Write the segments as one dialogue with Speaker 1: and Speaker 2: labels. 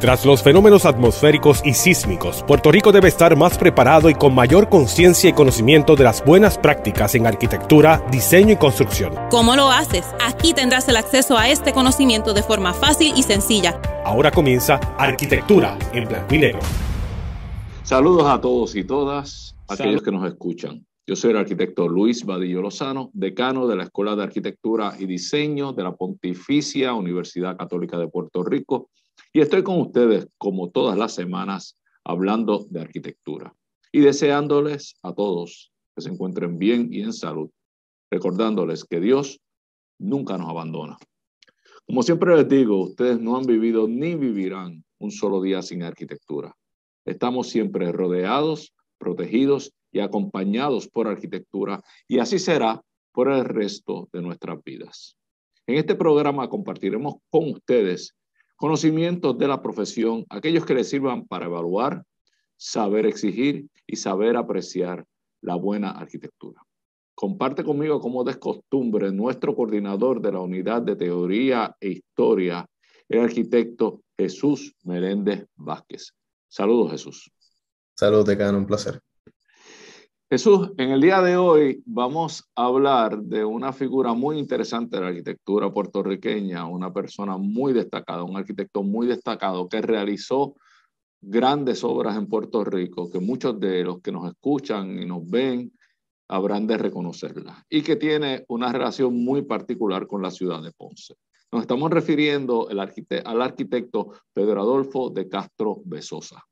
Speaker 1: Tras los fenómenos atmosféricos y sísmicos, Puerto Rico debe estar más preparado y con mayor conciencia y conocimiento de las buenas prácticas en arquitectura, diseño y construcción.
Speaker 2: ¿Cómo lo haces? Aquí tendrás el acceso a este conocimiento de forma fácil y
Speaker 1: sencilla. Ahora comienza Arquitectura en Blanco Saludos a todos y todas, a aquellos que nos escuchan. Yo soy el arquitecto Luis Vadillo Lozano, decano de la Escuela de Arquitectura y Diseño de la Pontificia Universidad Católica de Puerto Rico y estoy con ustedes, como todas las semanas, hablando de arquitectura y deseándoles a todos que se encuentren bien y en salud, recordándoles que Dios nunca nos abandona. Como siempre les digo, ustedes no han vivido ni vivirán un solo día sin arquitectura. Estamos siempre rodeados, protegidos y acompañados por arquitectura y así será por el resto de nuestras vidas. En este programa compartiremos con ustedes Conocimientos de la profesión, aquellos que le sirvan para evaluar, saber exigir y saber apreciar la buena arquitectura. Comparte conmigo, como de costumbre, nuestro coordinador de la Unidad de Teoría e Historia, el arquitecto Jesús Meléndez Vázquez. Saludos, Jesús. Saludos, decano, un placer. Jesús, en el día de hoy vamos a hablar de una figura muy interesante de la arquitectura puertorriqueña, una persona muy destacada, un arquitecto muy destacado que realizó grandes obras en Puerto Rico, que muchos de los que nos escuchan y nos ven habrán de reconocerla y que tiene una relación muy particular con la ciudad de Ponce. Nos estamos refiriendo al arquitecto Pedro Adolfo de Castro Besosa,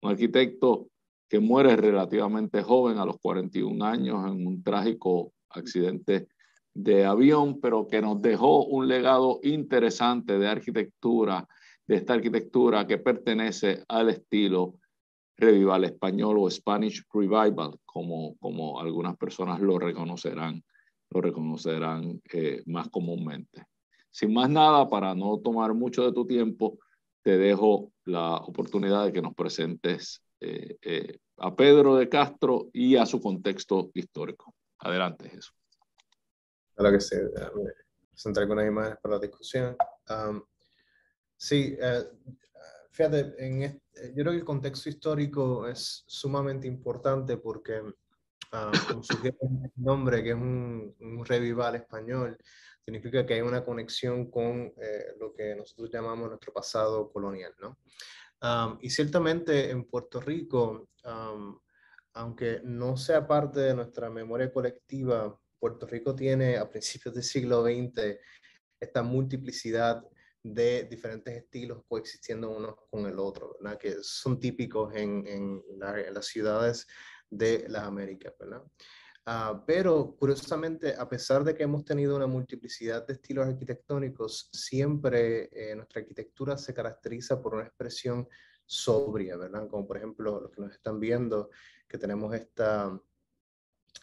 Speaker 1: un arquitecto que muere relativamente joven, a los 41 años, en un trágico accidente de avión, pero que nos dejó un legado interesante de arquitectura, de esta arquitectura que pertenece al estilo revival español o Spanish Revival, como, como algunas personas lo reconocerán, lo reconocerán eh, más comúnmente. Sin más nada, para no tomar mucho de tu tiempo, te dejo la oportunidad de que nos presentes eh, eh, a Pedro de Castro y a su contexto histórico. Adelante, Jesús. Claro que sí. Eh, presentar algunas imágenes para la discusión.
Speaker 2: sí, eh, fíjate, en eh, yo creo que el contexto histórico es sumamente importante porque uh, sugiere un nombre que es un, revival español, significa que hay una conexión con lo que nosotros llamamos nuestro pasado colonial, ¿no? y ciertamente en Puerto Rico, aunque no sea parte de nuestra memoria colectiva, Puerto Rico tiene a principios del siglo XX esta multiplicidad de diferentes estilos coexistiendo uno con el otro, que son típicos en, en las ciudades de las Américas. ¿verdad? Ah, pero curiosamente, a pesar de que hemos tenido una multiplicidad de estilos arquitectónicos, siempre eh, nuestra arquitectura se caracteriza por una expresión sobria, ¿verdad? Como por ejemplo los que nos están viendo, que tenemos esta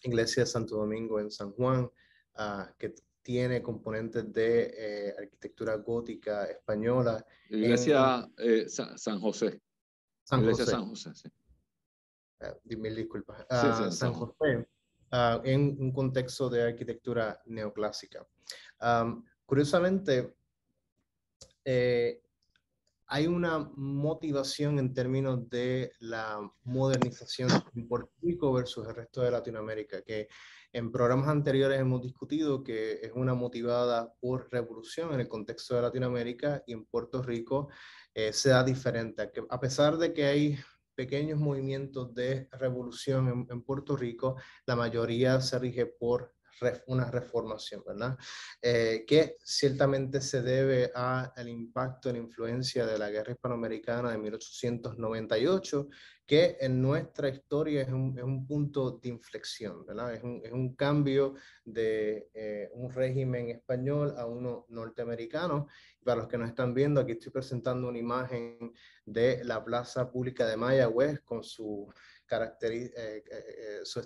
Speaker 2: iglesia de Santo Domingo en San Juan, ah, que tiene componentes de eh, arquitectura gótica española.
Speaker 1: Iglesia eh, San, José. iglesia San José, sí. Ah, mil disculpas. Sí, San José
Speaker 2: Ah, en un contexto de arquitectura neoclásica. curiosamente, eh, hay una motivación en términos de la modernización en Puerto Rico versus el resto de Latinoamérica, que en programas anteriores hemos discutido que es una motivada por revolución en el contexto de Latinoamérica y en Puerto Rico eh, se da diferente. a pesar de que hay pequeños movimientos de revolución en, Puerto Rico, la mayoría se rige por una reformación, ¿verdad? Eh, que ciertamente se debe al impacto, a la influencia de la guerra hispanoamericana de 1898, que en nuestra historia es un, punto de inflexión, ¿verdad? Es un, cambio de eh, un régimen español a uno norteamericano. Para los que nos están viendo, aquí estoy presentando una imagen de la plaza pública de Mayagüez con su eh, eh, eh, su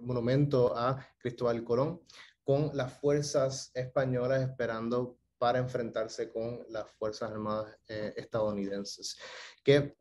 Speaker 2: monumento a Cristóbal Colón, con las fuerzas españolas esperando para enfrentarse con las Fuerzas Armadas estadounidenses, que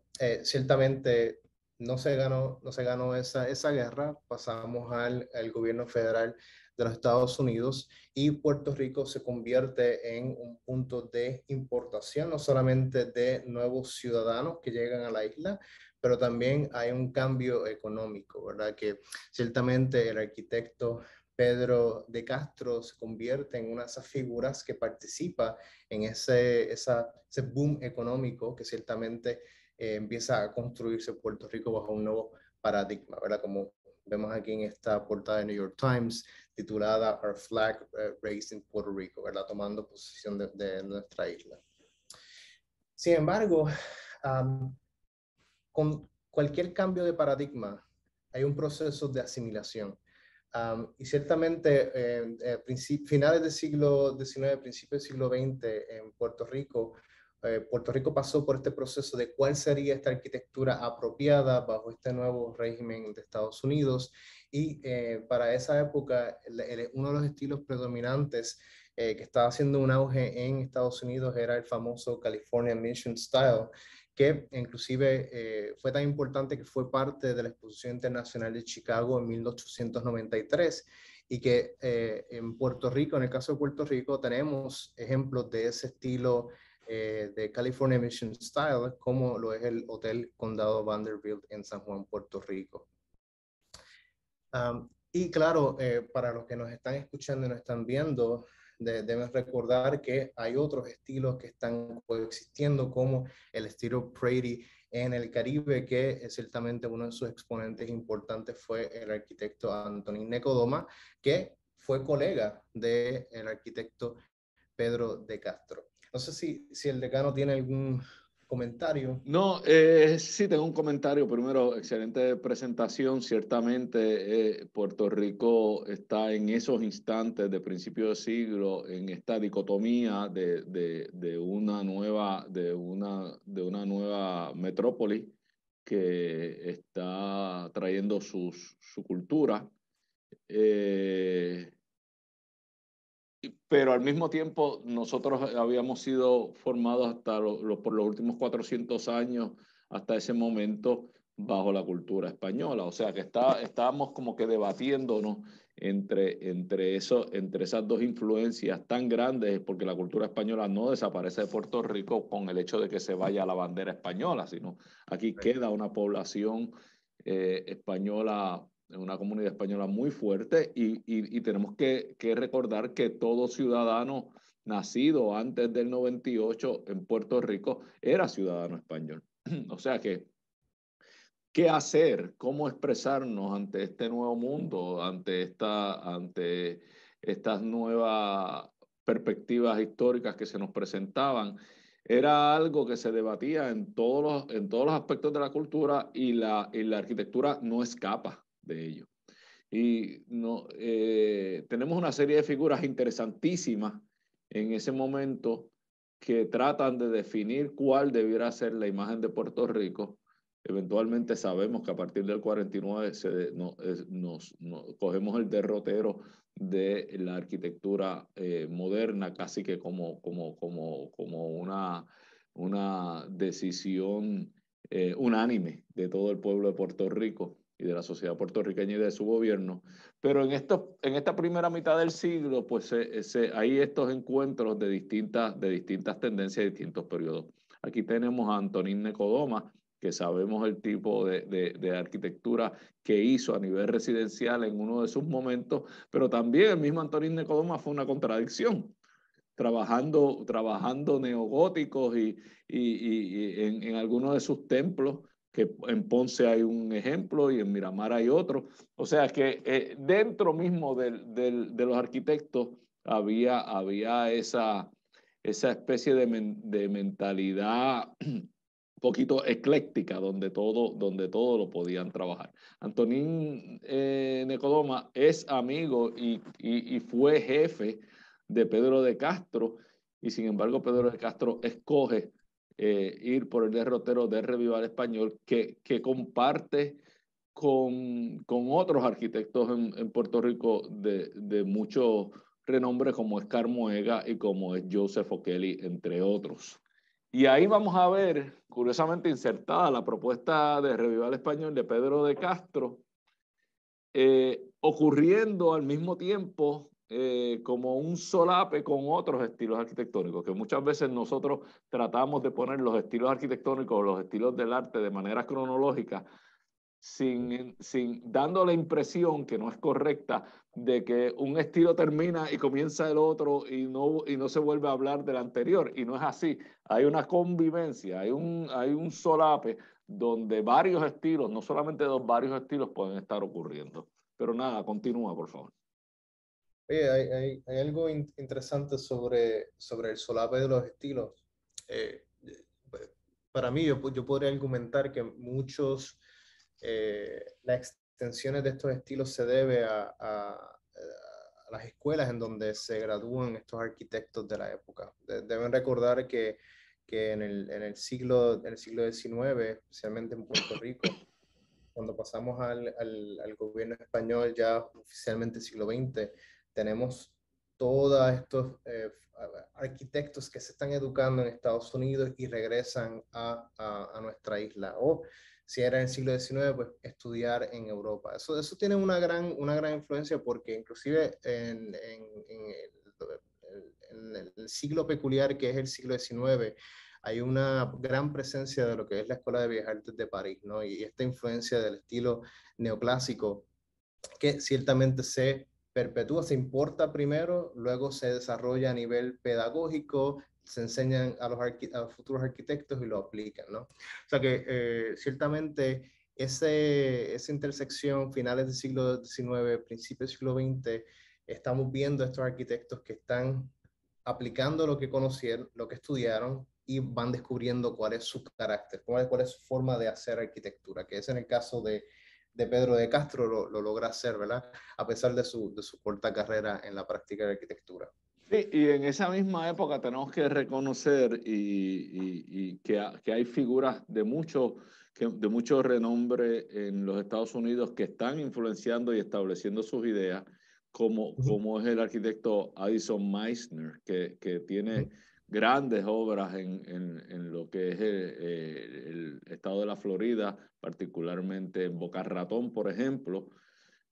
Speaker 2: ciertamente no se ganó, no se ganó esa, esa guerra, pasamos al, gobierno federal de los Estados Unidos y Puerto Rico se convierte en un punto de importación, no solamente de nuevos ciudadanos que llegan a la isla, pero también hay un cambio económico, ¿verdad? Que ciertamente el arquitecto Pedro de Castro se convierte en una de esas figuras que participa en ese, esa, ese boom económico que ciertamente eh, empieza a construirse Puerto Rico bajo un nuevo paradigma, ¿verdad? Como vemos aquí en esta portada de New York Times titulada Our Flag eh, Raised in Puerto Rico, ¿verdad? Tomando posición de, nuestra isla. Sin embargo, con cualquier cambio de paradigma hay un proceso de asimilación. y ciertamente, eh, finales del siglo XIX, principios del siglo XX en Puerto Rico, eh, Puerto Rico pasó por este proceso de cuál sería esta arquitectura apropiada bajo este nuevo régimen de Estados Unidos. Y eh, para esa época, uno de los estilos predominantes que estaba haciendo un auge en Estados Unidos era el famoso California Mission Style, que inclusive eh, fue tan importante que fue parte de la Exposición Internacional de Chicago en 1893 y que eh, en Puerto Rico, en el caso de Puerto Rico, tenemos ejemplos de ese estilo eh, de California Mission Style, como lo es el Hotel Condado Vanderbilt en San Juan, Puerto Rico. Ah, y claro, para los que nos están escuchando y nos están viendo, debes recordar que hay otros estilos que están coexistiendo, como el estilo Prairie en el Caribe, que ciertamente uno de sus exponentes importantes fue el arquitecto Antonín Necodoma, que fue colega del arquitecto Pedro de Castro. No sé si, si el decano tiene algún comentario.
Speaker 1: No, eh, sí, tengo un comentario. Primero, excelente presentación. Ciertamente, eh, Puerto Rico está en esos instantes de principio de siglo, en esta dicotomía de, de, una, nueva, de, una, de una nueva metrópoli que está trayendo su cultura. Eh, pero al mismo tiempo nosotros habíamos sido formados hasta por los últimos 400 años, hasta ese momento, bajo la cultura española. O sea que está, estábamos como que debatiéndonos entre, entre, entre esas dos influencias tan grandes, porque la cultura española no desaparece de Puerto Rico con el hecho de que se vaya la bandera española, sino aquí queda una población eh, española en una comunidad española muy fuerte y, tenemos que, recordar que todo ciudadano nacido antes del 98 en Puerto Rico era ciudadano español. O sea que, ¿qué hacer? ¿Cómo expresarnos ante este nuevo mundo, ante, esta, ante estas nuevas perspectivas históricas que se nos presentaban? era algo que se debatía en todos los, en todos los aspectos de la cultura y la, y la arquitectura no escapa de ello. Y no, eh, tenemos una serie de figuras interesantísimas en ese momento que tratan de definir cuál debiera ser la imagen de Puerto Rico. Eventualmente sabemos que a partir del 49 nos, cogemos el derrotero de la arquitectura eh, moderna, casi que como, como, como, como una, una decisión eh, unánime de todo el pueblo de Puerto Rico y de la sociedad puertorriqueña y de su gobierno. Pero en, en esta primera mitad del siglo, pues hay estos encuentros de distintas, de distintas tendencias y distintos periodos. Aquí tenemos a Antonín Necodoma, que sabemos el tipo de, arquitectura que hizo a nivel residencial en uno de sus momentos, pero también el mismo Antonín Necodoma fue una contradicción, trabajando, trabajando neogóticos y, en, en algunos de sus templos que en Ponce hay un ejemplo y en Miramar hay otro. O sea que eh, dentro mismo de los arquitectos había, había esa, esa especie de, mentalidad un poquito ecléctica donde todo, donde todo lo podían trabajar. Antonín eh, Necodoma es amigo y fue jefe de Pedro de Castro y sin embargo Pedro de Castro escoge eh, ir por el derrotero de Revival Español, que, comparte con, otros arquitectos en, Puerto Rico de, mucho renombre, como es Carmo Ega y como es Joseph O'Kelly, entre otros. Y ahí vamos a ver, curiosamente insertada la propuesta de Revival Español de Pedro de Castro, eh, ocurriendo al mismo tiempo eh, como un solape con otros estilos arquitectónicos, que muchas veces nosotros tratamos de poner los estilos arquitectónicos los estilos del arte de manera cronológica, sin, sin, dando la impresión que no es correcta de que un estilo termina y comienza el otro y no, y no se vuelve a hablar del anterior. Y no es así. Hay una convivencia, hay un, hay un solape donde varios estilos, no solamente dos, varios estilos pueden estar ocurriendo. Pero nada, continúa, por favor.
Speaker 2: Oye, hay, algo interesante sobre, sobre el solape de los estilos. Eh, eh, para mí, yo, yo, podría argumentar que muchos, eh, las extensiones de estos estilos se debe a, a, las escuelas en donde se gradúan estos arquitectos de la época. deben recordar que, que en, el, en, el, siglo, el siglo XIX, especialmente en Puerto Rico, cuando pasamos al, al, al, gobierno español ya oficialmente siglo XX, tenemos todos estos eh, arquitectos que se están educando en Estados Unidos y regresan a, nuestra isla. O si era en el siglo XIX, pues estudiar en Europa. Eso, eso tiene una gran, una gran influencia porque inclusive en, el, en el siglo peculiar que es el siglo XIX, hay una gran presencia de lo que es la Escuela de Bellas Artes de París, ¿no? Y esta influencia del estilo neoclásico que ciertamente se perpetúa, se importa primero, luego se desarrolla a nivel pedagógico, se enseñan a los, futuros arquitectos y lo aplican, ¿no? O sea que eh, ciertamente ese, esa intersección finales del siglo XIX, principios del siglo XX, estamos viendo a estos arquitectos que están aplicando lo que conocieron, lo que estudiaron y van descubriendo cuál es su carácter, cuál es su forma de hacer arquitectura, que es en el caso de de Pedro de Castro lo, logra hacer, ¿verdad? A pesar de su, corta carrera en la práctica
Speaker 1: de arquitectura. Sí, y en esa misma época tenemos que reconocer y, que, hay figuras de mucho, de mucho renombre en los Estados Unidos que están influenciando y estableciendo sus ideas, como, como es el arquitecto Addison Meissner, que, tiene grandes obras en, en, en lo que es eh, el, estado de la Florida, particularmente en Boca Ratón, por ejemplo.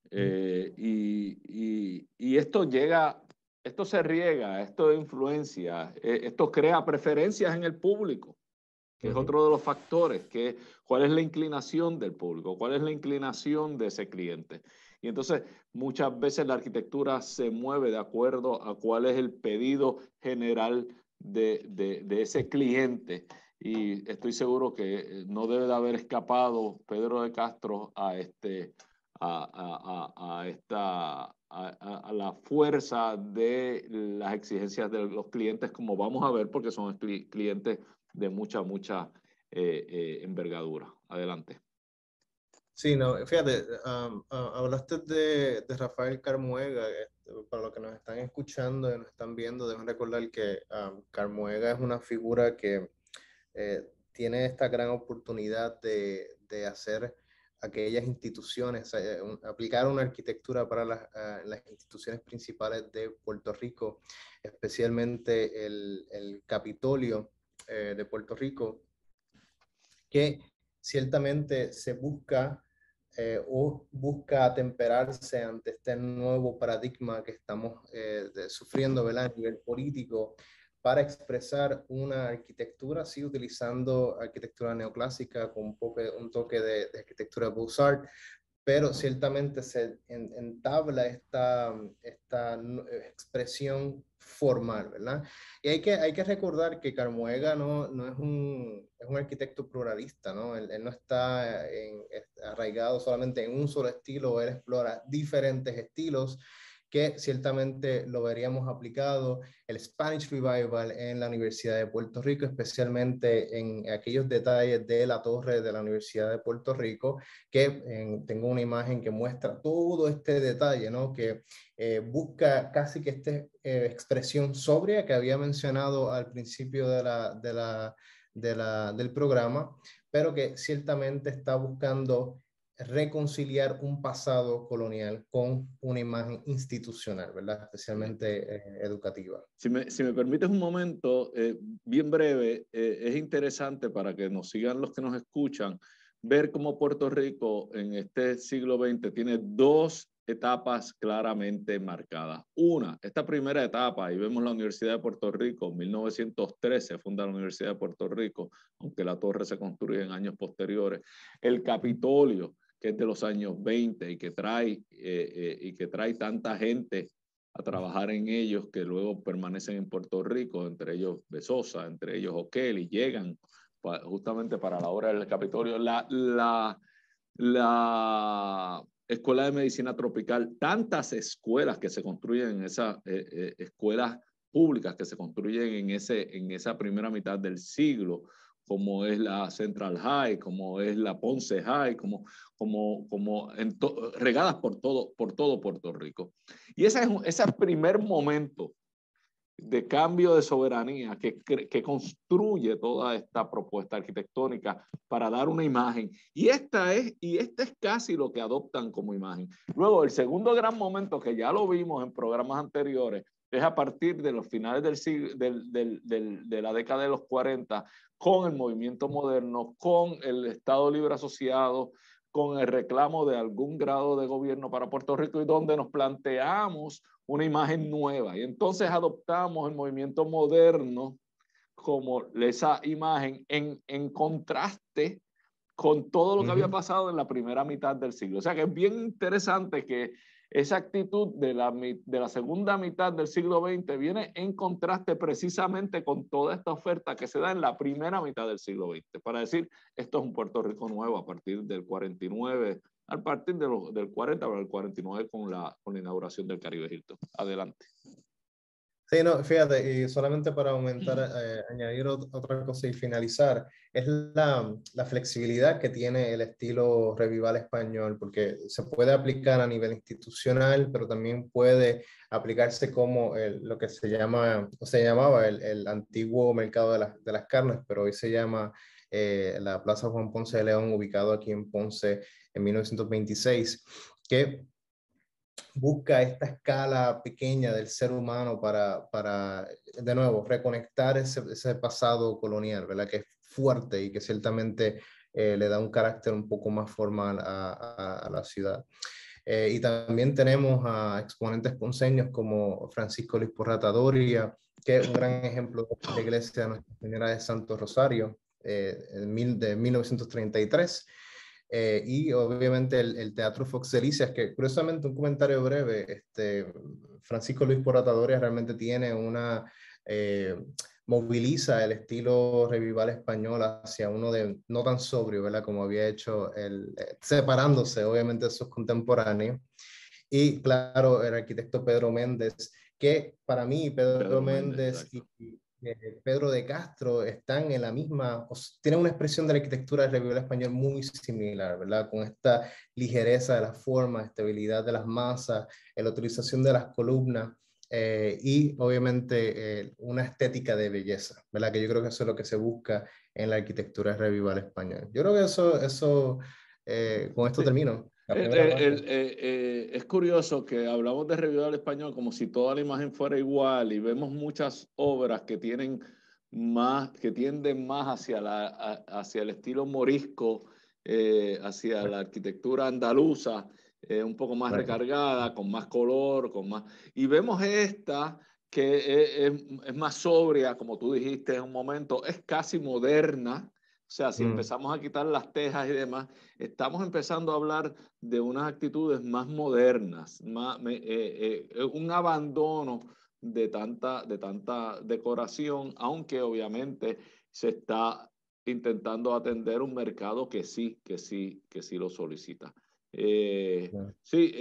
Speaker 1: Mm. Eh, y, y, y, esto llega, esto se riega, esto influencia, eh, esto crea preferencias en el público, que es otro de los factores, que cuál es la inclinación del público, cuál es la inclinación de ese cliente. Y entonces muchas veces la arquitectura se mueve de acuerdo a cuál es el pedido general de, ese cliente y estoy seguro que eh, no debe de haber escapado Pedro de Castro a este a, esta a, la fuerza de las exigencias de los clientes como vamos a ver porque son clientes de mucha mucha eh, eh, envergadura adelante Sí, no, fíjate,
Speaker 2: hablaste de, de, Rafael Carmuega, este, para los que nos están escuchando y nos están viendo, deben recordar que Carmuega es una figura que eh, tiene esta gran oportunidad de, de hacer aquellas instituciones, eh, aplicar una arquitectura para las, ah, las, instituciones principales de Puerto Rico, especialmente el, el Capitolio eh, de Puerto Rico, que ciertamente se busca o eh, busca atemperarse ante este nuevo paradigma que estamos eh, sufriendo a nivel político para expresar una arquitectura, sí, utilizando arquitectura neoclásica con un, toque de, de arquitectura Beaux-Arts, pero ciertamente se entabla esta, mm, esta eh, expresión formal, ¿verdad? Y hay que, hay que recordar que Carmuega no, no es, un, es un arquitecto pluralista, ¿no? Él, no está arraigado solamente en un solo estilo, él explora diferentes estilos que ciertamente lo veríamos aplicado, el Spanish Revival en la Universidad de Puerto Rico, especialmente en aquellos detalles de la torre de la Universidad de Puerto Rico, que tengo una imagen que muestra todo este detalle, ¿no? que eh, busca casi que esta eh, expresión sobria que había mencionado al principio de la, del programa, pero que ciertamente está buscando reconciliar un pasado colonial con una imagen institucional, ¿verdad? Especialmente eh, educativa.
Speaker 1: Si me, si me, permites un momento, eh, bien breve, eh, es interesante para que nos sigan los que nos escuchan, ver cómo Puerto Rico en este siglo XX tiene dos etapas claramente marcadas. Una, esta primera etapa, y vemos la Universidad de Puerto Rico, 1913 se funda la Universidad de Puerto Rico, aunque la torre se construye en años posteriores, el Capitolio, que es de los años 20 y que trae, eh, eh, y que trae tanta gente a trabajar en ellos que luego permanecen en Puerto Rico, entre ellos Besosa, entre ellos O'Kelly, llegan justamente para la hora del Capitolio. La, Escuela de Medicina Tropical, tantas escuelas que se construyen en esas eh, escuelas públicas que se construyen en, en esa primera mitad del siglo, como es la Central High, como es la Ponce High, como, como, como regadas por todo, por todo Puerto Rico. Y ese es ese primer momento de cambio de soberanía que, que construye toda esta propuesta arquitectónica para dar una imagen. Y esta, es, y este es casi lo que adoptan como imagen. Luego, el segundo gran momento que ya lo vimos en programas anteriores es a partir de los finales del del, del, de la década de los 40, con el movimiento moderno, con el Estado Libre Asociado, con el reclamo de algún grado de gobierno para Puerto Rico y donde nos planteamos una imagen nueva. Y entonces adoptamos el movimiento moderno como esa imagen en, en contraste con todo lo que había pasado en la primera mitad del siglo. O sea que es bien interesante que esa actitud de la, segunda mitad del siglo XX viene en contraste precisamente con toda esta oferta que se da en la primera mitad del siglo XX, para decir, esto es un Puerto Rico nuevo a partir del 49, a partir de los, del 40, o el 49 con la, con la inauguración del Caribe Hilton. Adelante.
Speaker 2: Sí, no, fíjate, y solamente para aumentar, eh, añadir otra cosa y finalizar, es la, la, flexibilidad que tiene el estilo revival español, porque se puede aplicar a nivel institucional, pero también puede aplicarse como lo que se llama, o se llamaba el, el antiguo mercado de, de las carnes, pero hoy se llama eh, la Plaza Juan Ponce de León, ubicado aquí en Ponce en 1926, que busca esta escala pequeña del ser humano para, para de nuevo, reconectar ese, pasado colonial, ¿verdad? Que es fuerte y que ciertamente eh, le da un carácter un poco más formal a, la ciudad. Eh, y también tenemos a exponentes ponceños como Francisco Luis Porratadoria, que es un gran ejemplo de la iglesia de Nuestra Señora de Santo Rosario, eh, de 1933. Eh, y obviamente el, Teatro Fox Delicias, que curiosamente un comentario breve, este, Francisco Luis Poratadores realmente tiene una, eh, moviliza el estilo revival español hacia uno de no tan sobrio, ¿verdad? Como había hecho, el, eh, separándose obviamente de sus contemporáneos. Y claro, el arquitecto Pedro Méndez, que para mí Pedro, Méndez, eh, Pedro de Castro están en la misma, tienen una expresión de la arquitectura revival español muy similar, ¿verdad? Con esta ligereza de la forma, estabilidad de las masas, eh, la utilización de las columnas eh, y obviamente una estética de belleza, ¿verdad? Que yo creo que eso es lo que se busca en la arquitectura revival español. Yo creo que eso, eso con esto termino.
Speaker 1: Eh, eh, eh, es curioso que hablamos de Revival Español como si toda la imagen fuera igual y vemos muchas obras que tienen más, que tienden más hacia, la, hacia el estilo morisco, hacia la arquitectura andaluza, un poco más recargada, con más color, con más... Y vemos esta que es más sobria, como tú dijiste en un momento, es casi moderna, o sea, si mm. empezamos a quitar las tejas y demás, estamos empezando a hablar de unas actitudes más modernas, eh, eh, un abandono de tanta, de tanta decoración, aunque obviamente se está intentando atender un mercado que sí, que sí, que sí lo solicita. Eh, sí,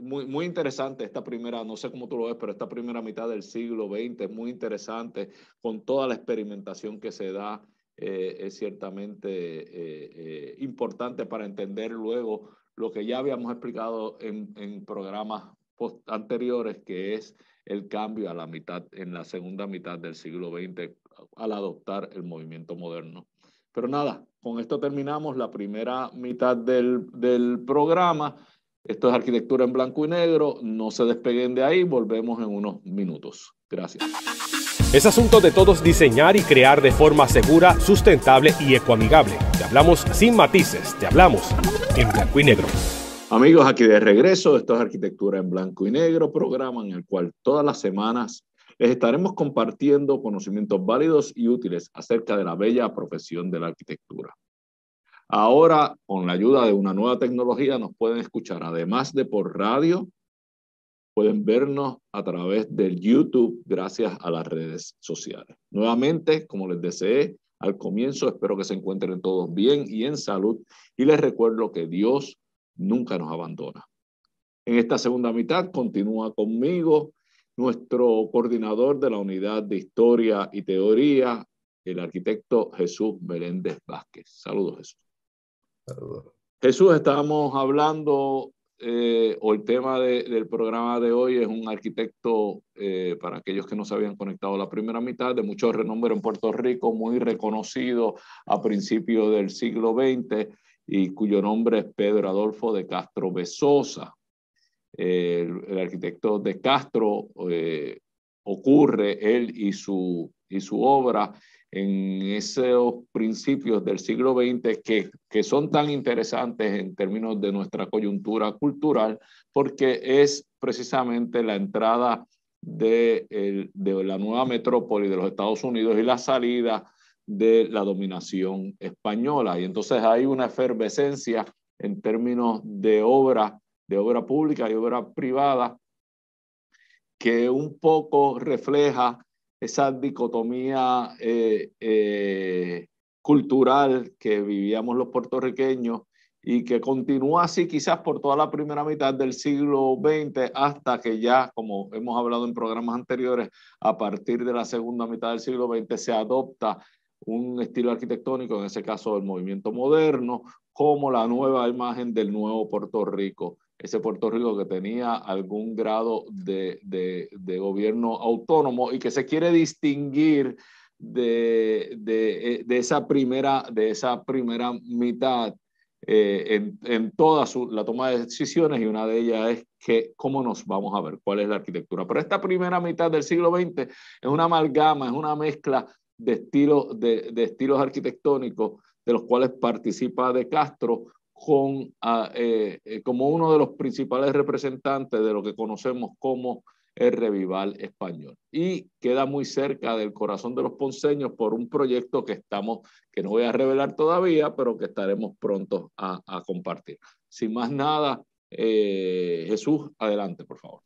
Speaker 1: muy, muy interesante esta primera, no sé cómo tú lo ves, pero esta primera mitad del siglo XX es muy interesante con toda la experimentación que se da eh, es ciertamente eh, eh, importante para entender luego lo que ya habíamos explicado en, programas anteriores, que es el cambio a la mitad, en la segunda mitad del siglo XX, al adoptar el movimiento moderno. Pero nada, con esto terminamos la primera mitad del, del programa. Esto es arquitectura en blanco y negro. No se despeguen de ahí. Volvemos en unos minutos. Gracias. Es asunto de todos diseñar y crear de forma segura, sustentable y ecoamigable. Te hablamos sin matices, te hablamos en blanco y negro. Amigos, aquí de regreso, esto es Arquitectura en Blanco y Negro, programa en el cual todas las semanas les estaremos compartiendo conocimientos válidos y útiles acerca de la bella profesión de la arquitectura. Ahora, con la ayuda de una nueva tecnología, nos pueden escuchar, además de por radio, Pueden vernos a través del YouTube gracias a las redes sociales. Nuevamente, como les deseé al comienzo, espero que se encuentren todos bien y en salud. Y les recuerdo que Dios nunca nos abandona. En esta segunda mitad continúa conmigo nuestro coordinador de la unidad de historia y teoría, el arquitecto Jesús Meléndez Vázquez. Saludos, Jesús. Jesús, estamos hablando eh, o el tema del programa de hoy es un arquitecto, eh, para aquellos que no se habían conectado la primera mitad, de mucho renombre en Puerto Rico, muy reconocido a principios del siglo XX y cuyo nombre es Pedro Adolfo de Castro Besosa. Eh, el, arquitecto de Castro ocurre, él y su, y su obra en esos principios del siglo XX que, son tan interesantes en términos de nuestra coyuntura cultural, porque es precisamente la entrada de, de la nueva metrópoli de los Estados Unidos y la salida de la dominación española. Y entonces hay una efervescencia en términos de obra, de obra pública y obra privada, que un poco refleja esa dicotomía eh, eh, cultural que vivíamos los puertorriqueños y que continúa así quizás por toda la primera mitad del siglo XX hasta que ya, como hemos hablado en programas anteriores, a partir de la segunda mitad del siglo XX se adopta un estilo arquitectónico, en ese caso el movimiento moderno, como la nueva imagen del nuevo Puerto Rico ese Puerto Rico que tenía algún grado de, gobierno autónomo y que se quiere distinguir de, eh, esa, primera, de esa primera mitad eh, en, toda su, la toma de decisiones y una de ellas es que cómo nos vamos a ver, cuál es la arquitectura. Pero esta primera mitad del siglo XX es una amalgama, es una mezcla de de, de estilos arquitectónicos de los cuales participa De Castro Ah, eh, eh, como uno de los principales representantes de lo que conocemos como el revival español. Y queda muy cerca del corazón de los ponceños por un proyecto que estamos, que no voy a revelar todavía, pero que estaremos prontos a, compartir. Sin más nada, eh, Jesús, adelante, por favor.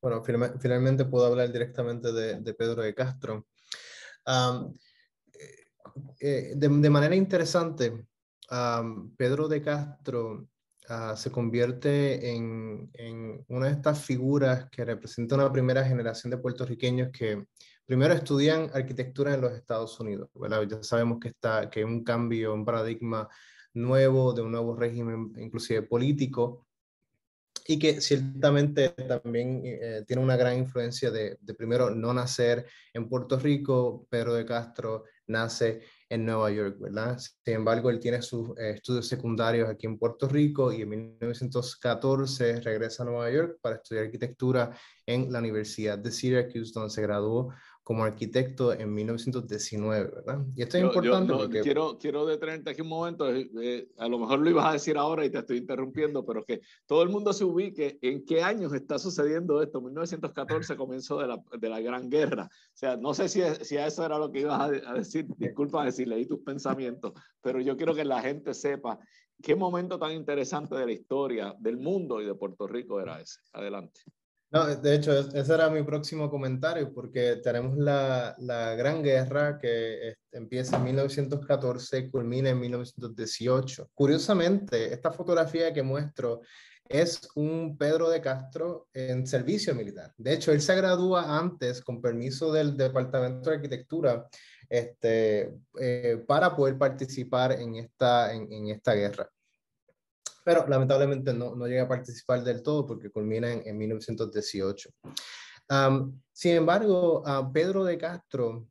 Speaker 2: Bueno, finalmente puedo hablar directamente de, Pedro de Castro. de, manera interesante, Pedro de Castro ah, se convierte en, una de estas figuras que representa una primera generación de puertorriqueños que primero estudian arquitectura en los Estados Unidos. Ya sabemos que, está, que un cambio, un paradigma nuevo, de un nuevo régimen inclusive político, y que ciertamente también eh, tiene una gran influencia de, de, primero no nacer en Puerto Rico, Pedro de Castro nace en Nueva York, ¿verdad? Sin embargo, él tiene sus eh, estudios secundarios aquí en Puerto Rico y en 1914 regresa a Nueva York para estudiar arquitectura en la Universidad de Syracuse, donde se graduó como arquitecto en 1919, ¿verdad? Y esto es importante porque... Quiero,
Speaker 1: quiero detenerte aquí un momento, eh, eh, a lo mejor lo ibas a decir ahora y te estoy interrumpiendo, pero que todo el mundo se ubique en qué años está sucediendo esto. 1914 comenzó de la, de la Gran Guerra. O sea, no sé si, si a eso era lo que ibas a, a decir, eh. disculpa si leí tus pensamientos, pero yo quiero que la gente sepa qué momento tan interesante de la historia del mundo y de Puerto Rico era ese. Adelante
Speaker 2: de hecho, ese era mi próximo comentario, porque tenemos la, la Gran Guerra que este, empieza en 1914 y culmina en 1918. Curiosamente, esta fotografía que muestro es un Pedro de Castro en servicio militar. De hecho, él se gradúa antes con permiso del Departamento de Arquitectura este, eh, para poder participar en esta, en, en esta guerra pero lamentablemente no, no a participar del todo porque culmina en, 1918. sin embargo, Pedro de Castro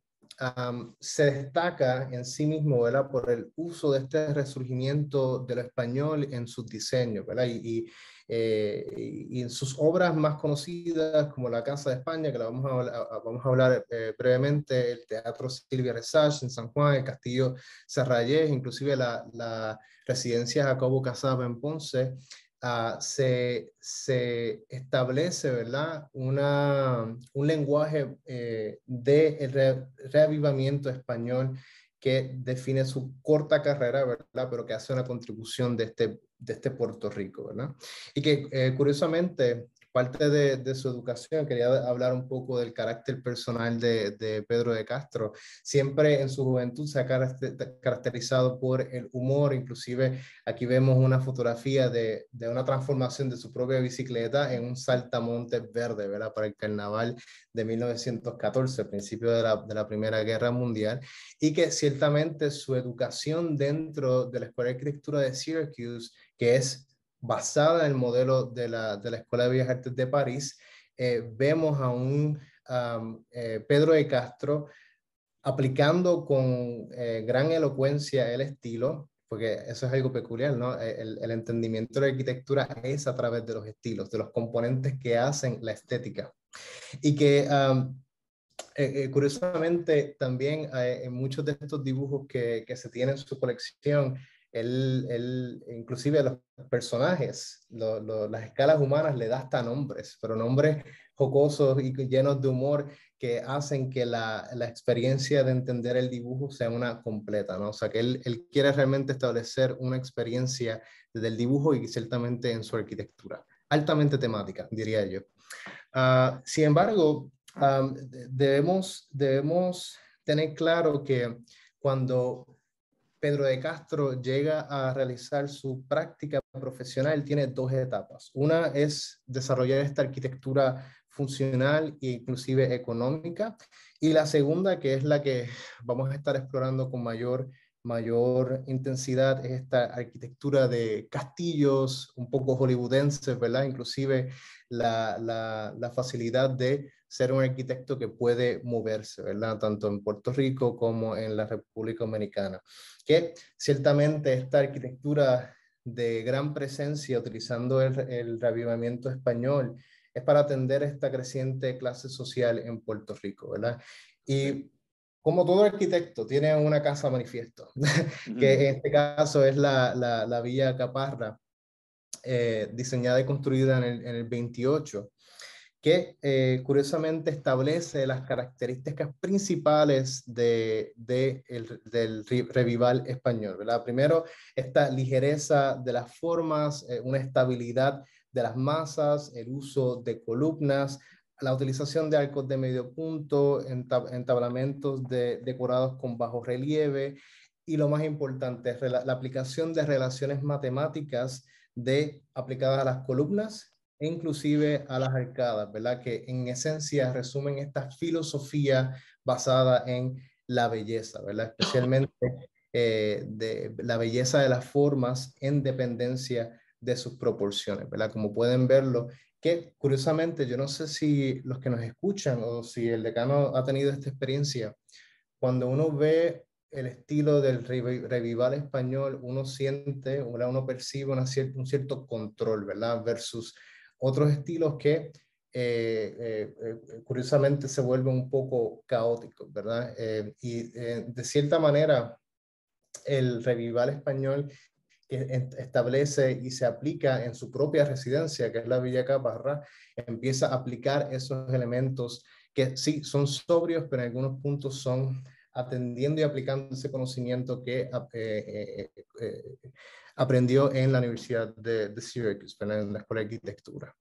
Speaker 2: se destaca en sí mismo por el uso de este resurgimiento del español en sus diseños y, eh, y, en sus obras más conocidas, como La Casa de España, que vamos a, vamos a hablar eh, brevemente, el Teatro Silvia Resage en San Juan, el Castillo Serrallés, inclusive la, la residencia Jacobo Casaba en Ponce, ah, se, se, establece ¿verdad? Una, un lenguaje eh, de reavivamiento español que define su corta carrera, ¿verdad? Pero que hace una contribución de este, de este Puerto Rico, ¿verdad? Y que eh, curiosamente parte de, su educación, quería hablar un poco del carácter personal de, Pedro de Castro. Siempre en su juventud se ha caracterizado por el humor, inclusive aquí vemos una fotografía de, una transformación de su propia bicicleta en un saltamonte verde, ¿verdad? Para el carnaval de 1914, principio de la, de la Primera Guerra Mundial, y que ciertamente su educación dentro de la Escuela de Arquitectura de Syracuse, que es basada en el modelo de la, de la Escuela de Bellas Artes de París, eh, vemos a un eh, Pedro de Castro aplicando con eh, gran elocuencia el estilo, porque eso es algo peculiar, ¿no? El, entendimiento de la arquitectura es a través de los estilos, de los componentes que hacen la estética. Y que curiosamente también en muchos de estos dibujos que, que, se tienen en su colección él, inclusive a los personajes, las escalas humanas le da hasta nombres, pero nombres jocosos y llenos de humor que hacen que la, experiencia de entender el dibujo sea una completa, ¿no? O sea, que él, quiere realmente establecer una experiencia del dibujo y ciertamente en su arquitectura, altamente temática, diría yo. Ah, sin embargo, debemos, debemos tener claro que cuando Pedro de Castro llega a realizar su práctica profesional tiene dos etapas. Una es desarrollar esta arquitectura funcional e inclusive económica y la segunda, que es la que vamos a estar explorando con mayor mayor intensidad es esta arquitectura de castillos un poco hollywoodenses, ¿verdad? Inclusive la, la facilidad de ser un arquitecto que puede moverse, ¿verdad? Tanto en Puerto Rico como en la República Dominicana. Que ciertamente esta arquitectura de gran presencia utilizando el, el reavivamiento español es para atender esta creciente clase social en Puerto Rico, ¿verdad? Y como todo arquitecto, tiene una casa manifiesto, que en este caso es la, Villa Caparra, eh, diseñada y construida en el, en el 28 que eh, curiosamente establece las características principales del revival español. ¿verdad? Primero, esta ligereza de las formas, eh, una estabilidad de las masas, el uso de columnas, la utilización de arcos de medio punto, entablamentos decorados con bajo relieve y lo más importante, la, la aplicación de relaciones matemáticas de aplicadas a las columnas inclusive a las arcadas, ¿verdad? Que en esencia resumen esta filosofía basada en la belleza, ¿verdad? Especialmente eh, de la belleza de las formas en dependencia de sus proporciones, ¿verdad? Como pueden verlo, que curiosamente, yo no sé si los que nos escuchan o si el decano ha tenido esta experiencia, cuando uno ve el estilo del revival español, uno siente, uno percibe una cierto un cierto control, ¿verdad? Versus otros estilos que eh, eh, eh, curiosamente se vuelven un poco caóticos, ¿verdad? y de cierta manera, el revival español que establece y se aplica en su propia residencia, que es la Villa Caparra, empieza a aplicar esos elementos que sí son sobrios, pero en algunos puntos son atendiendo y aplicando ese conocimiento que aprendió en la Universidad de, Syracuse, en la Escuela de Arquitectura.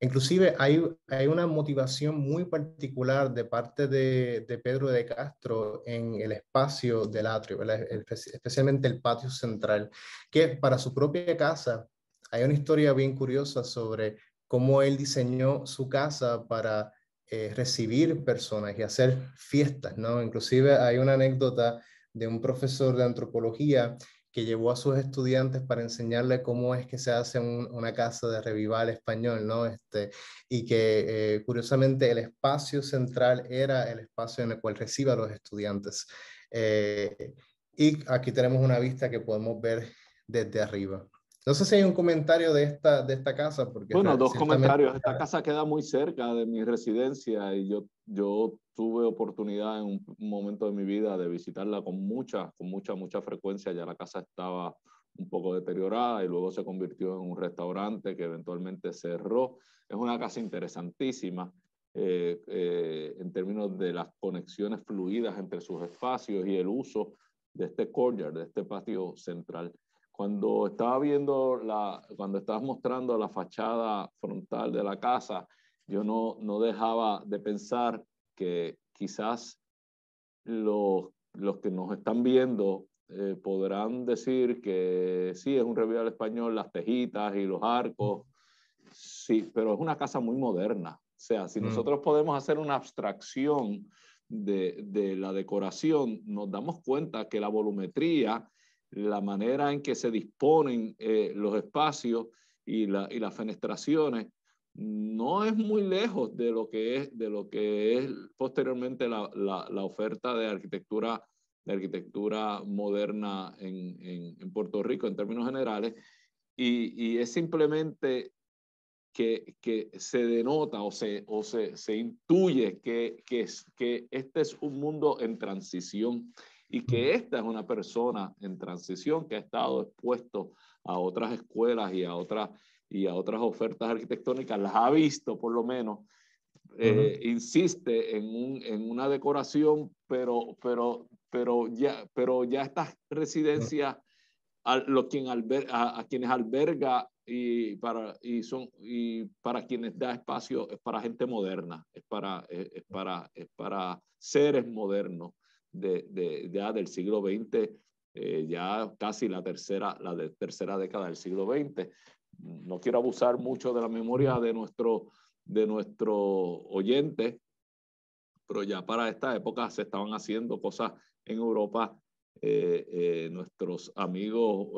Speaker 2: Inclusive hay, hay, una motivación muy particular de parte de, Pedro de Castro en el espacio del atrio, especialmente el patio central, que para su propia casa hay una historia bien curiosa sobre cómo él diseñó su casa para eh, recibir personas y hacer fiestas, ¿no? Inclusive hay una anécdota de un profesor de antropología que llevó a sus estudiantes para enseñarle cómo es que se hace una casa de revival español, ¿no? Este, y que eh, curiosamente el espacio central era el espacio en el cual reciba a los estudiantes. Eh, y aquí tenemos una vista que podemos ver desde arriba. No sé si hay un comentario de esta, de esta casa. Porque bueno, dos comentarios. Esta
Speaker 1: casa queda muy cerca de mi residencia y yo, yo tuve oportunidad en un momento de mi vida de visitarla con mucha, con mucha, mucha frecuencia. Ya la casa estaba un poco deteriorada y luego se convirtió en un restaurante que eventualmente cerró. Es una casa interesantísima eh, eh, en términos de las conexiones fluidas entre sus espacios y el uso de este courtyard, de este patio central cuando estaba viendo la, cuando estabas mostrando la fachada frontal de la casa, yo no, no dejaba de pensar que quizás los, los que nos están viendo eh, podrán decir que sí, es un revival español, las tejitas y los arcos, sí, pero es una casa muy moderna. O sea, si mm. nosotros podemos hacer una abstracción de, de, la decoración, nos damos cuenta que la volumetría la manera en que se disponen eh, los espacios y, las fenestraciones no es muy lejos de lo que es, de lo que es posteriormente la, oferta de arquitectura, de arquitectura moderna en, Puerto Rico en términos generales. Y, es simplemente que, se denota o se, o se, intuye que, que, que este es un mundo en transición y que esta es una persona en transición que ha estado expuesto a otras escuelas y a otras, y a otras ofertas arquitectónicas, las ha visto por lo menos, eh, insiste en, un, en, una decoración, pero, pero, pero, ya, pero ya estas residencias, a, los quien a, quienes alberga y para, y son, y para quienes da espacio es para gente moderna, es para, es para, es para seres modernos ya del siglo XX, eh, ya casi la tercera, la tercera década del siglo XX. No quiero abusar mucho de la memoria de nuestro, de nuestro oyente, pero ya para esta época se estaban haciendo cosas en Europa eh, eh, nuestros amigos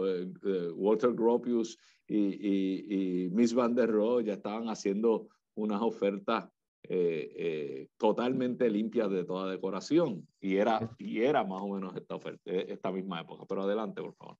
Speaker 1: Walter Gropius y, y, Miss Van der Rohe ya estaban haciendo unas ofertas eh, eh, totalmente limpias de toda decoración. Y era, y era más o menos esta, eh, esta misma época. Pero adelante, por favor.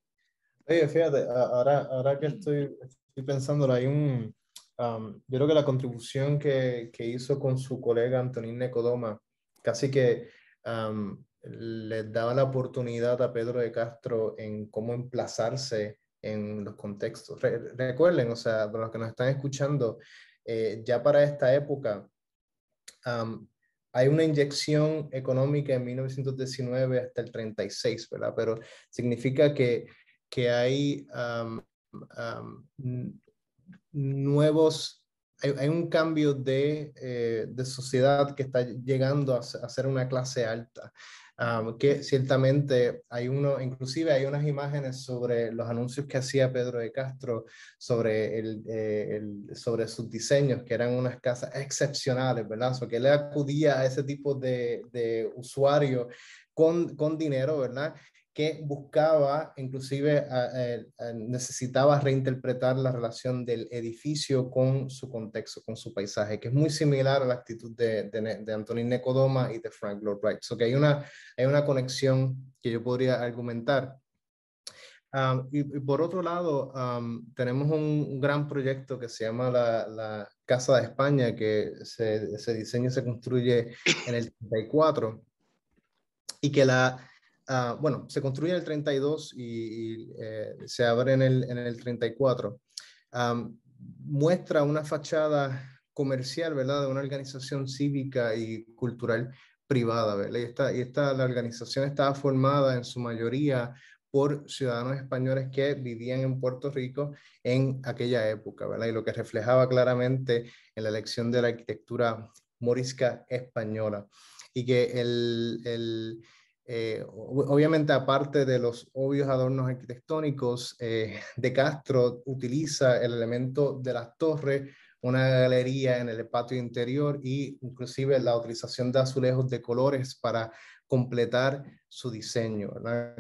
Speaker 2: Oye, fíjate, ahora, ahora que estoy, pensando, hay un, um, yo creo que la contribución que, que hizo con su colega Antonín Necodoma, casi que um, les daba la oportunidad a Pedro de Castro en cómo emplazarse en los contextos. recuerden, o sea, para los que nos están escuchando, ya para esta época, hay una inyección económica en 1919 hasta el 36, ¿verdad? Pero significa que, hay nuevos, hay, un cambio eh, de, sociedad que está llegando a, a ser una clase alta que ciertamente hay uno, inclusive hay unas imágenes sobre los anuncios que hacía Pedro de Castro sobre, el, eh, sobre sus diseños, que eran unas casas excepcionales, ¿verdad? So que le acudía a ese tipo de, de usuario con, con dinero, ¿verdad? que buscaba, inclusive eh, necesitaba reinterpretar la relación del edificio con su contexto, con su paisaje, que es muy similar a la actitud de, de, de Antonin y de Frank Lloyd Wright. que hay una, hay una conexión que yo podría argumentar. Um, y, por otro lado, um, tenemos un gran proyecto que se llama la, la Casa de España, que se, se diseña y se construye en el 34, y que la, Ah, bueno, se construye en el 32 y, eh, se abre en el, 34, muestra una fachada comercial, ¿verdad?, de una organización cívica y cultural privada, ¿verdad? Y, esta, la organización estaba formada en su mayoría por ciudadanos españoles que vivían en Puerto Rico en aquella época, ¿verdad? Y lo que reflejaba claramente en la elección de la arquitectura morisca española. Y que el eh, obviamente, aparte de los obvios adornos arquitectónicos, eh, De Castro utiliza el elemento de las torres, una galería en el patio interior y inclusive la utilización de azulejos de colores para completar su diseño,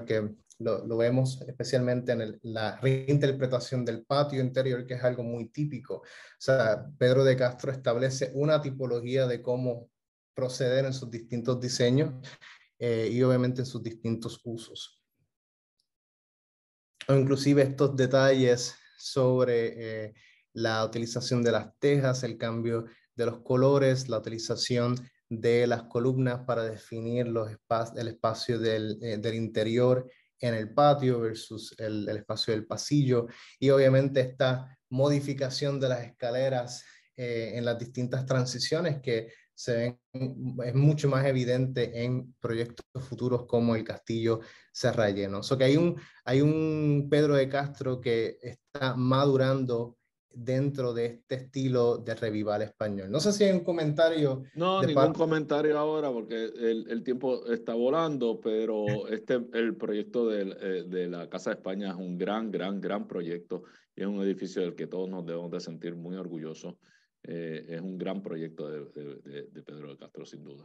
Speaker 2: que lo, vemos especialmente en la reinterpretación del patio interior, que es algo muy típico. sea, Pedro de Castro establece una tipología de cómo proceder en sus distintos diseños eh, y obviamente en sus distintos usos. O inclusive estos detalles sobre eh, la utilización de las tejas, el cambio de los colores, la utilización de las columnas para definir los espacios el espacio eh, del, interior en el patio versus el, espacio del pasillo y obviamente esta modificación de las escaleras en las distintas transiciones que se es mucho más evidente en proyectos futuros como el Castillo Serra Lleno. sea, que hay un, hay un Pedro de Castro que está madurando dentro de este estilo de revival español. No sé si hay un comentario.
Speaker 1: No, ningún comentario ahora porque el, el, tiempo está volando, pero este, el proyecto de, eh, de, la Casa de España es un gran, gran, gran proyecto y es un edificio del que todos nos debemos de sentir muy orgullosos eh, es un gran proyecto de, Pedro de Castro, sin duda.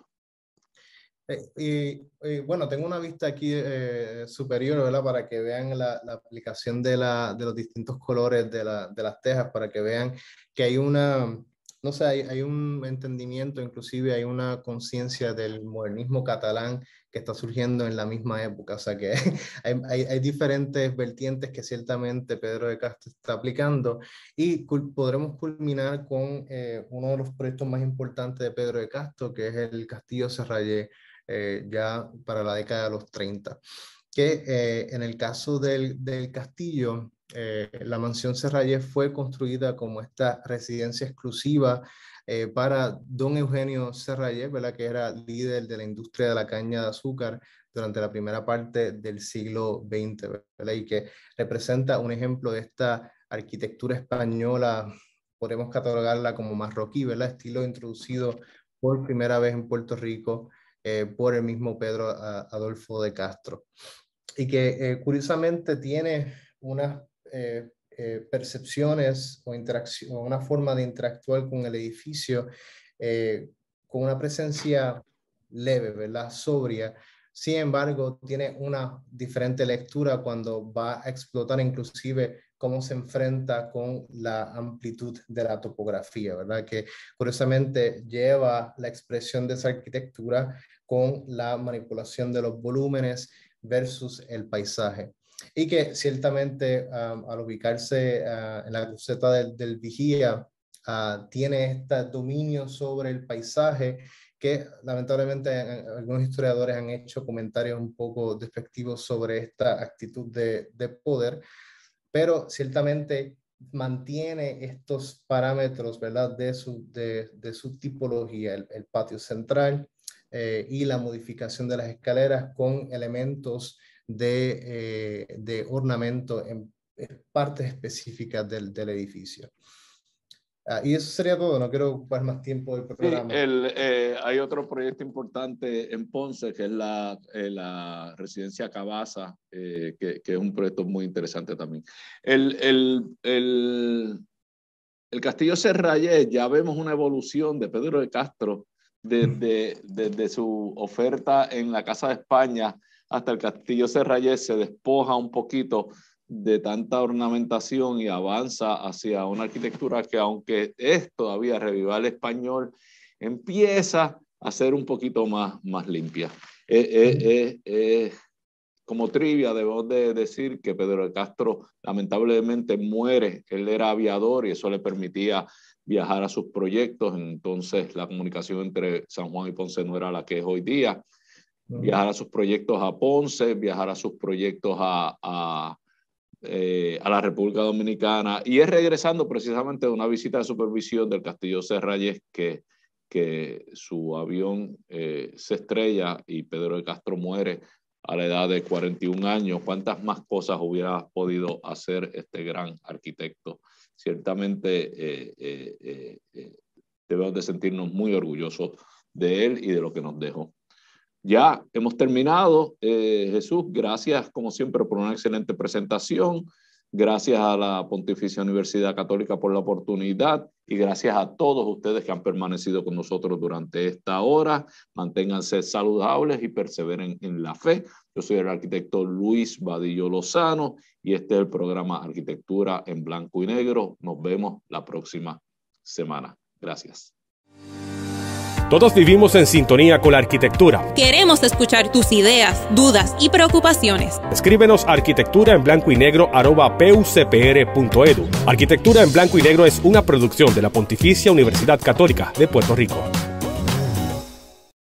Speaker 2: Eh, y, bueno, tengo una vista aquí eh, superior, ¿verdad? Para que vean la, aplicación de, la, de, los distintos colores de, las tejas, para que vean que hay una, no sé, hay, hay un entendimiento, inclusive hay una conciencia del modernismo catalán que está surgiendo en la misma época. O sea que hay, diferentes vertientes que ciertamente Pedro de Castro está aplicando y podremos culminar con eh, uno de los proyectos más importantes de Pedro de Castro, que es el Castillo Serrallé, eh, ya para la década de los 30 que eh, en el caso del, castillo, la mansión Serrallé fue construida como esta residencia exclusiva eh, para don Eugenio Serrayer, ¿verdad? que era líder de la industria de la caña de azúcar durante la primera parte del siglo XX, ¿verdad? y que representa un ejemplo de esta arquitectura española, podemos catalogarla como marroquí, ¿verdad? estilo introducido por primera vez en Puerto Rico eh, por el mismo Pedro Adolfo de Castro, y que eh, curiosamente tiene unas eh, percepciones o, una forma de interactuar con el edificio eh, con una presencia leve, ¿verdad? Sobria. Sin embargo, tiene una diferente lectura cuando va a explotar inclusive cómo se enfrenta con la amplitud de la topografía, ¿verdad? Que curiosamente lleva la expresión de esa arquitectura con la manipulación de los volúmenes versus el paisaje y que ciertamente al ubicarse ah, en la cruceta del, del vigía, ah, tiene este dominio sobre el paisaje que lamentablemente algunos historiadores han hecho comentarios un poco despectivos sobre esta actitud de, de poder, pero ciertamente mantiene estos parámetros, ¿verdad? De su, de, de su tipología, el, patio central eh, y la modificación de las escaleras con elementos eh, de, ornamento en, partes específicas del, edificio. Ah, y eso sería todo, no quiero ocupar más tiempo del programa.
Speaker 1: Eh, hay otro proyecto importante en Ponce, que es la, eh, residencia Cabaza, que, es un proyecto muy interesante también. El, el, Castillo Serrayé, ya vemos una evolución de Pedro de Castro desde, mm. desde su oferta en la Casa de España hasta el castillo raye, se despoja un poquito de tanta ornamentación y avanza hacia una arquitectura que aunque es todavía revival español, empieza a ser un poquito más, más limpia. Eh, eh, mm. eh, como trivia debemos decir que Pedro de Castro lamentablemente muere, él era aviador y eso le permitía viajar a sus proyectos, entonces la comunicación entre San Juan y Ponce no era la que es hoy día viajar a sus proyectos a Ponce, viajar a sus proyectos a, eh, la República Dominicana y es regresando precisamente de una visita de supervisión del Castillo Serrayes que, que su avión eh, se estrella y Pedro de Castro muere a la edad de 41 años. ¿Cuántas más cosas hubiera podido hacer este gran arquitecto? Ciertamente eh, debemos de sentirnos muy orgullosos de él y de lo que nos dejó. Ya hemos terminado, eh, Jesús. Gracias, como siempre, por una excelente presentación. Gracias a la Pontificia Universidad Católica por la oportunidad y gracias a todos ustedes que han permanecido con nosotros durante esta hora. Manténganse saludables y perseveren en la fe. Yo soy el arquitecto Luis Badillo Lozano y este es el programa Arquitectura en Blanco y Negro. Nos vemos la próxima semana. Gracias. Todos vivimos en sintonía con la arquitectura.
Speaker 2: Queremos escuchar tus ideas, dudas y
Speaker 1: preocupaciones. Escríbenos arquitectura en blanco y negro Arquitectura en blanco y negro es una producción de la Pontificia Universidad Católica de Puerto Rico.